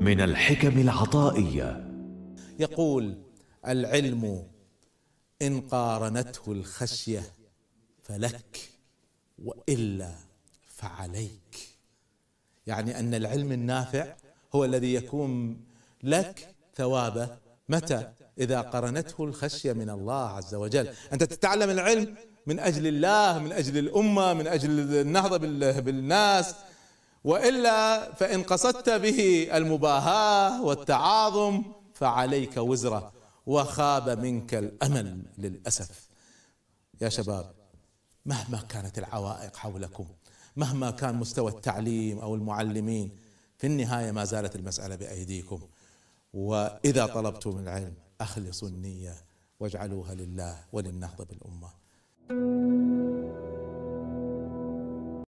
من الحكم العطائيه يقول العلم ان قارنته الخشيه فلك والا فعليك يعني ان العلم النافع هو الذي يكون لك ثوابه متى اذا قرنته الخشيه من الله عز وجل انت تتعلم العلم من اجل الله من اجل الامه من اجل النهضه بالناس والا فان قصدت به المباهاه والتعاظم فعليك وزره وخاب منك الامل للاسف يا شباب مهما كانت العوائق حولكم مهما كان مستوى التعليم او المعلمين في النهايه ما زالت المساله بايديكم واذا طلبتم العلم اخلصوا النيه واجعلوها لله وللنهضه بالامه